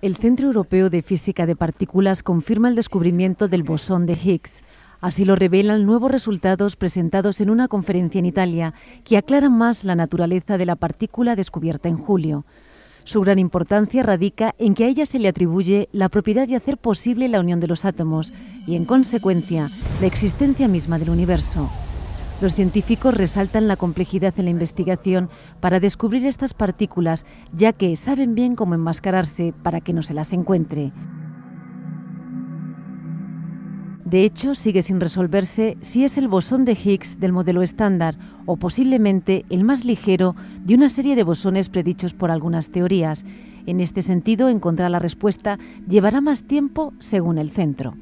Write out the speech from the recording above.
El Centro Europeo de Física de Partículas confirma el descubrimiento del bosón de Higgs. Así lo revelan nuevos resultados presentados en una conferencia en Italia que aclaran más la naturaleza de la partícula descubierta en julio. Su gran importancia radica en que a ella se le atribuye la propiedad de hacer posible la unión de los átomos y, en consecuencia, la existencia misma del universo. Los científicos resaltan la complejidad en la investigación para descubrir estas partículas, ya que saben bien cómo enmascararse para que no se las encuentre. De hecho, sigue sin resolverse si es el bosón de Higgs del modelo estándar o posiblemente el más ligero de una serie de bosones predichos por algunas teorías. En este sentido, encontrar la respuesta llevará más tiempo según el centro.